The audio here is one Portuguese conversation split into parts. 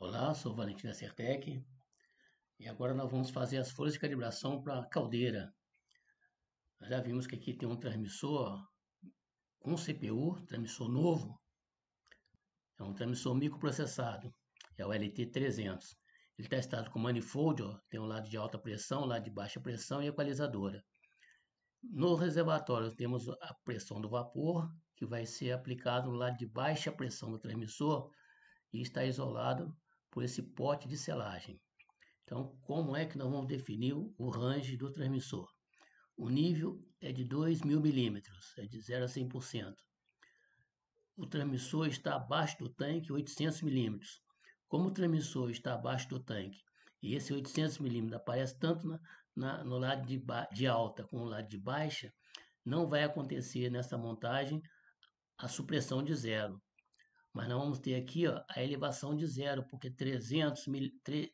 Olá, sou o da Certec e agora nós vamos fazer as folhas de calibração para a caldeira. Nós já vimos que aqui tem um transmissor com CPU, transmissor novo, é um transmissor microprocessado, é o LT300. Ele está testado com manifold, ó, tem um lado de alta pressão, um lado de baixa pressão e equalizadora. No reservatório temos a pressão do vapor, que vai ser aplicada no lado de baixa pressão do transmissor e está isolado por esse pote de selagem. Então, como é que nós vamos definir o range do transmissor? O nível é de 2.000 milímetros, é de 0 a 100%. O transmissor está abaixo do tanque 800 milímetros. Como o transmissor está abaixo do tanque e esse 800 milímetros aparece tanto na, na, no lado de, de alta como no lado de baixa, não vai acontecer nessa montagem a supressão de zero. Mas nós vamos ter aqui ó, a elevação de zero, porque 300 mil, 3,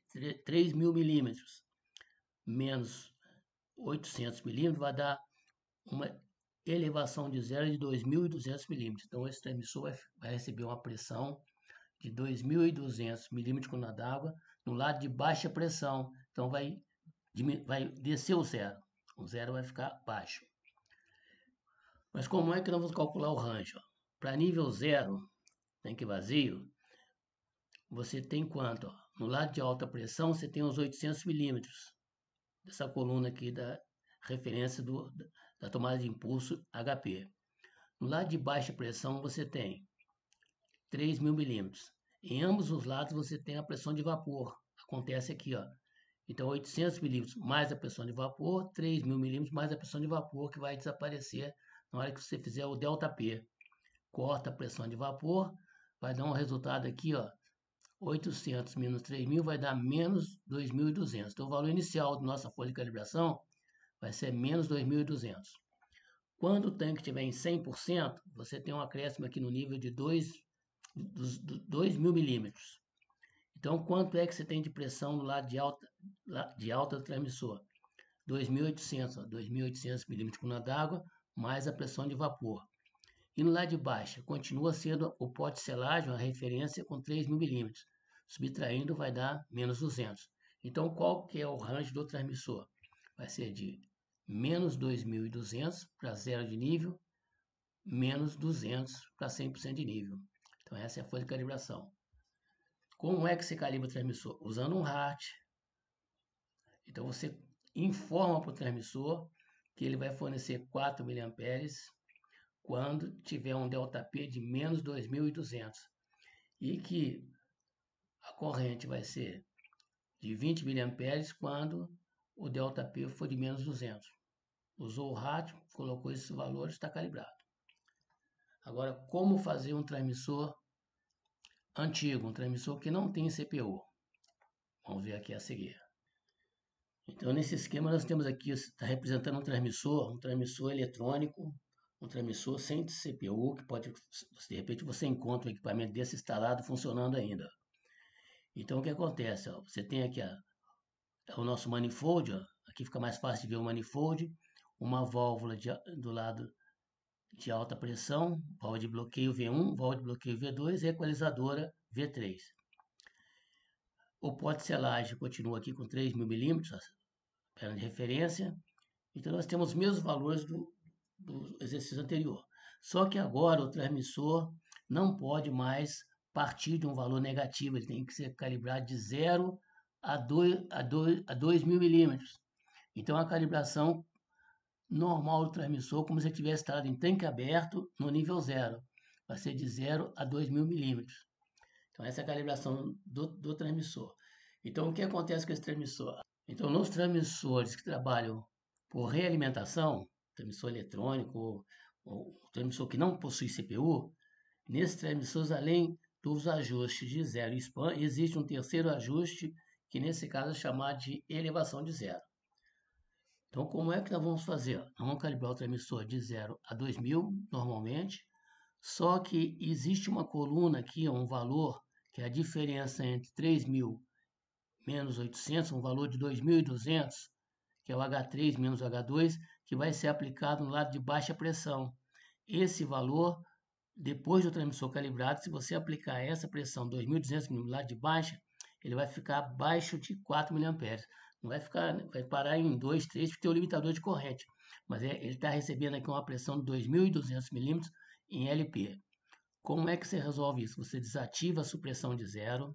3, mil milímetros menos 800 milímetros vai dar uma elevação de zero de 2.200 milímetros. Então, esse transmissor vai, vai receber uma pressão de 2.200 milímetros com d'água no lado de baixa pressão. Então, vai, vai descer o zero. O zero vai ficar baixo. Mas como é que nós vamos calcular o range? Para nível zero, tem que vazio, você tem quanto? No lado de alta pressão, você tem uns 800 milímetros dessa coluna aqui da referência do, da tomada de impulso HP. No lado de baixa pressão, você tem 3.000 milímetros. Em ambos os lados, você tem a pressão de vapor. Acontece aqui, ó. Então, 800 milímetros mais a pressão de vapor, 3.000 milímetros mais a pressão de vapor, que vai desaparecer na hora que você fizer o delta P. Corta a pressão de vapor, vai dar um resultado aqui, ó, 800 menos 3.000 vai dar menos 2.200. Então, o valor inicial da nossa folha de calibração vai ser menos 2.200. Quando o tanque estiver em 100%, você tem um acréscimo aqui no nível de 2.000 dos, milímetros. Então, quanto é que você tem de pressão do lado de alta, de alta do transmissor? 2.800, 2.800 milímetros por d'água, mais a pressão de vapor. E no lado de baixo, continua sendo o pote selagem a referência com 3 mil milímetros. Subtraindo vai dar menos 200. Então, qual que é o range do transmissor? Vai ser de menos 2.200 para zero de nível, menos 200 para 100% de nível. Então, essa é a folha de calibração. Como é que você calibra o transmissor? Usando um RAT. Então, você informa para o transmissor que ele vai fornecer 4 mA quando tiver um ΔP de menos 2.200 e que a corrente vai ser de 20 mA quando o ΔP for de menos 200. Usou o rádio, colocou esses valores, está calibrado. Agora, como fazer um transmissor antigo, um transmissor que não tem CPU? Vamos ver aqui a seguir. Então, nesse esquema, nós temos aqui, está representando um transmissor, um transmissor eletrônico um transmissor sem CPU, que pode, de repente, você encontra um equipamento desse instalado funcionando ainda. Então, o que acontece? Ó, você tem aqui a, é o nosso manifold, ó, aqui fica mais fácil de ver o manifold, uma válvula de, do lado de alta pressão, válvula de bloqueio V1, válvula de bloqueio V2 e equalizadora V3. O pote selagem continua aqui com 3 mil milímetros, perna de referência. Então, nós temos os mesmos valores do, do exercício anterior. Só que agora o transmissor não pode mais partir de um valor negativo, ele tem que ser calibrado de 0 a 2, a dois a dois mil milímetros. Então a calibração normal do transmissor, como se ele tivesse estado em tanque aberto no nível zero, vai ser de 0 a 2 mil milímetros. Então essa é a calibração do, do transmissor. Então o que acontece com esse transmissor? Então nos transmissores que trabalham por realimentação, transmissor eletrônico ou, ou transmissor que não possui CPU, nesses transmissores, além dos ajustes de zero e span, existe um terceiro ajuste que nesse caso é chamado de elevação de zero. Então, como é que nós vamos fazer? Nós vamos calibrar o transmissor de 0 a 2000, normalmente, só que existe uma coluna aqui, um valor, que é a diferença entre 3000 menos 800, um valor de 2200, que é o H3 menos H2, que vai ser aplicado no lado de baixa pressão. Esse valor, depois do transmissor calibrado, se você aplicar essa pressão 2.200 mm no lado de baixa, ele vai ficar abaixo de 4 mA. Não vai ficar, vai parar em 2, 3, porque tem o limitador de corrente. Mas é, ele está recebendo aqui uma pressão de 2.200 mm em LP. Como é que você resolve isso? Você desativa a supressão de zero,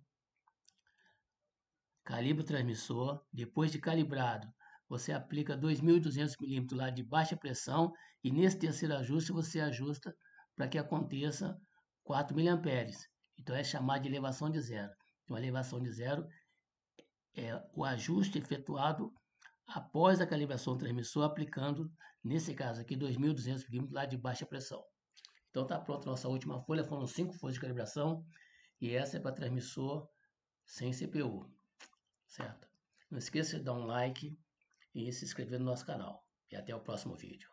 calibra o transmissor, depois de calibrado, você aplica 2.200 milímetros lá de baixa pressão e nesse terceiro ajuste você ajusta para que aconteça 4 mA. Então é chamado de elevação de zero. Então a elevação de zero é o ajuste efetuado após a calibração do transmissor aplicando, nesse caso aqui, 2.200 milímetros lá de baixa pressão. Então está pronta a nossa última folha, foram cinco folhas de calibração e essa é para transmissor sem CPU, certo? Não esqueça de dar um like, e se inscrever no nosso canal. E até o próximo vídeo.